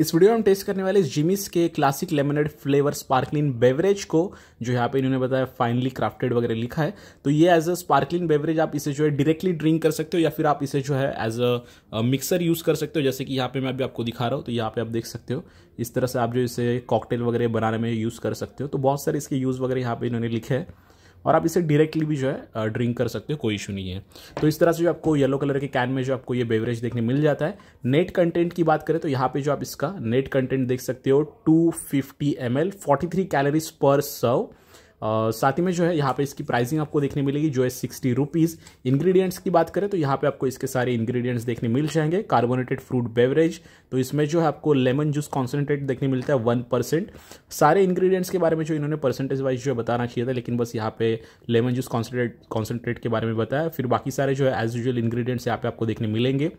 इस वीडियो में हम टेस्ट करने वाले जिमिस के classic lemonade flavour sparkling beverage को जो यहाँ पे इन्होंने बताया फाइनली क्राफ्टेड वगैरह लिखा है तो ये एज अ स्पार्कलिंग बेवरेज आप इसे जो है डायरेक्टली ड्रिंक कर सकते हो या फिर आप इसे जो है एज अ मिक्सर यूज़ कर सकते हो जैसे कि यहाँ पे मैं अभी आपको दिखा रहा हूँ तो यहाँ पे आप देख सकते हो इस तरह से आप जो इसे कॉकटेल वगैरह बनाने में यूज़ कर सकते हो तो बहुत सारे इसके यूज़ वगैरह यहाँ पे इन्होंने लिखे हैं और आप इसे डायरेक्टली भी जो है ड्रिंक कर सकते हो कोई इशू नहीं है तो इस तरह से जो आपको येलो कलर के कैन में जो आपको ये बेवरेज देखने मिल जाता है नेट कंटेंट की बात करें तो यहाँ पे जो आप इसका नेट कंटेंट देख सकते हो two fifty M L calories पर सर्व साथ ही में जो है यहाँ पे इसकी प्राइसिंग आपको देखने मिलेगी जो है सिक्सटी रुपीज़ इंग्रेडिएंट्स की बात करें तो यहाँ पे आपको इसके सारे इंग्रेडिएंट्स देखने मिल जाएंगे कार्बोनेटेड फ्रूट बेवरेज तो इसमें जो है आपको लेमन जूस कॉन्सेंट्रेट देखने मिलता है वन परसेंट सारे इंग्रीडियंट्स के बारे में जो इन्होंने परसेंटेज वाइज जो है बताना चाहिए था लेकिन बस यहाँ पे लेमन जूस कॉन्सेंट्रेट कॉन्सेंट्रेट के बारे में बताया फिर बाकी सारे जो है एज यूजल इंग्रीडियंट्स यहाँ पे आपको देखने मिलेंगे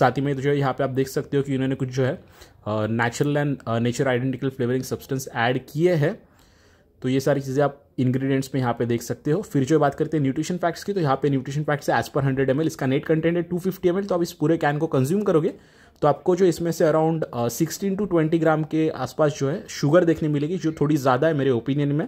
साथ ही में जो है यहाँ पे आप देख सकते हो कि इन्होंने कुछ जो है natural and nature identical flavouring substance add किए हैं तो ये सारी चीज़ें आप इंग्रेडिएंट्स में यहाँ पे देख सकते हो फिर जो बात करते हैं न्यूट्रिशन फैक्ट्स की तो यहाँ पे न्यूट्रिशन फैक्ट्स है एज पर हंड्रेड एम इसका नेट कंटेंट है टू फिफ्टी एम तो आप इस पूरे कैन को कंज्यूम करोगे तो आपको जो इसमें से around sixteen to twenty gram के आसपास जो है शुगर देखने मिलेगी जो थोड़ी ज़्यादा है मेरे ओपिनियन में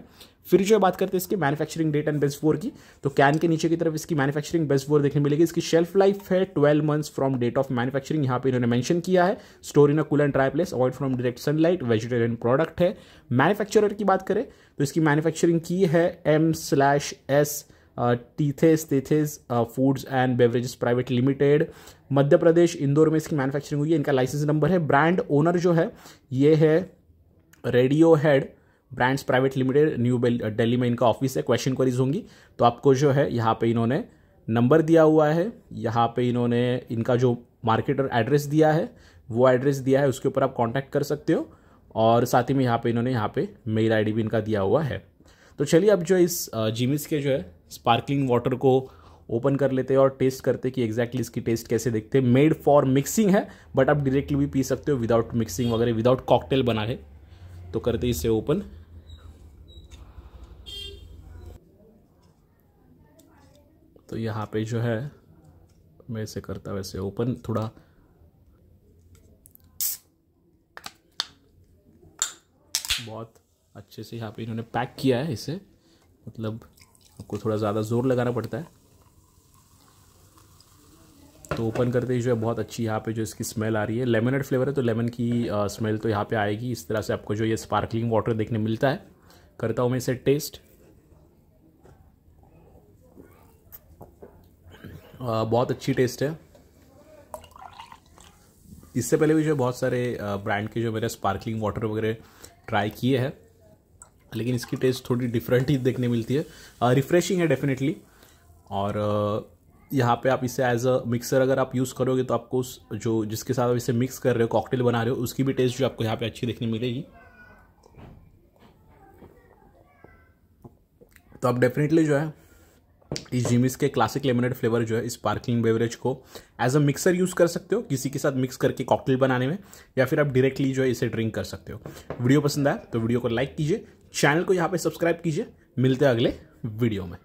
फिर जो बात करते हैं इसके manufacturing date and best for की तो कैन के नीचे की तरफ इसकी मैन्युफैक्चरिंग बेस्ट फोर देखने मिलेगी इसकी शेल्फ लाइफ है twelve months from date of manufacturing यहाँ पे इन्होंने मेंशन किया है store in a cool and dry place avoid from direct sunlight vegetarian product है मैन्युफैक्चरर की बात करें तो इसकी मैन्युफैक्चरिंग की है एम स्लैश एस टीथेस तेथेस foods and beverages private limited Madhya Pradesh Indore में इसकी मैन्युफैक्चरिंग हुई है इनका लाइसेंस नंबर है ब्रांड ओनर जो है ये है radio head brands private limited New Delhi में इनका ऑफिस है क्वेश्चन क्वारीज होंगी तो आपको जो है यहाँ पे इन्होंने नंबर दिया हुआ है यहाँ पे इन्होंने इनका जो मार्केटर एड्रेस दिया है वो एड्रेस दिया है उसके ऊपर आप कॉन्टैक्ट कर सकते हो और साथ ही में यहाँ पे इन्होंने यहाँ पे मेल आईडी भी इनका दिया हुआ है तो चलिए अब जो इस जीमिस uh, के जो है स्पार्कलिंग वाटर को ओपन कर लेते हैं और टेस्ट करते हैं कि एग्जैक्टली इसकी टेस्ट कैसे देखते हैं मेड फॉर मिक्सिंग है बट आप डायरेक्टली भी पी सकते हो विदाउट मिक्सिंग वगैरह विदाउट कॉकटेल बना है तो करते इसे ओपन तो यहाँ पे जो है मैं इसे करता वैसे ओपन थोड़ा बहुत अच्छे से यहाँ पे इन्होंने पैक किया है इसे मतलब आपको थोड़ा ज़्यादा ज़ोर लगाना पड़ता है तो ओपन करते ही जो है बहुत अच्छी यहाँ पे जो इसकी स्मेल आ रही है लेमनड फ्लेवर है तो लेमन की आ, स्मेल तो यहाँ पे आएगी इस तरह से आपको जो ये स्पार्कलिंग वाटर देखने मिलता है करता हूँ मैं इसे टेस्ट आ, बहुत अच्छी टेस्ट है इससे पहले भी जो बहुत सारे ब्रांड के जो मेरे स्पार्कलिंग वाटर वगैरह ट्राई किए हैं लेकिन इसकी टेस्ट थोड़ी डिफरेंट ही देखने मिलती है रिफ्रेशिंग है डेफिनेटली और यहाँ पे आप इसे एज अ मिक्सर अगर आप यूज़ करोगे तो आपको उस जो जिसके साथ आप इसे मिक्स कर रहे हो कॉकटेल बना रहे हो उसकी भी टेस्ट जो आपको यहाँ पे अच्छी देखने मिलेगी तो आप डेफिनेटली जो है इस जिमिस के क्लासिक लेमनेड फ्लेवर जो है इस स्पार्कलिंग बेवरेज को एज अ मिक्सर यूज़ कर सकते हो किसी के साथ मिक्स करके कॉकटेल बनाने में या फिर आप डायरेक्टली जो है इसे ड्रिंक कर सकते हो वीडियो पसंद आया तो वीडियो को लाइक कीजिए चैनल को यहाँ पे सब्सक्राइब कीजिए मिलते हैं अगले वीडियो में